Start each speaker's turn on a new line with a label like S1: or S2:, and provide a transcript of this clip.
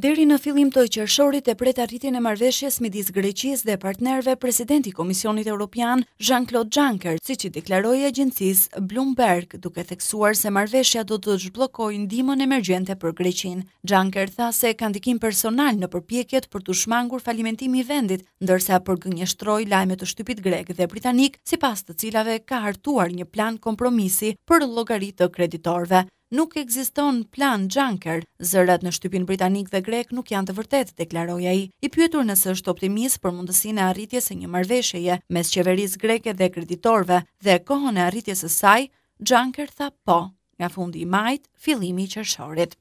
S1: Deri në fillim të qershorit e pret arritjen e marrëveshjes midis Greqisë dhe partnerëve presidenti i Komisionit Evropian Jean-Claude Juncker, siç i deklaroi agjencisë Bloomberg, duke theksuar se marrëveshja do të zhbllokojë ndihmën emergjente për Greqinë. Juncker tha se ka ndikim personal në përpjekjet për të shmangur falimentimin i vendit, ndërsa përgënjeshtroi lajme të shtypit grek dhe britanik, sipas të cilave ka hartuar një plan kompromisi për llogaritë të kreditorëve nuk ekziston plan Junker. Zërat në shtypin britanik dhe grek nuk janë të vërtet, deklaroja i. I pyetur nësë është optimist për mundësin e arritjes e një marveshjeje mes qeveris greke dhe kreditorve dhe kohën e arritjes e saj, Junker tha po, nga fundi i majt, fillimi i qërshorit.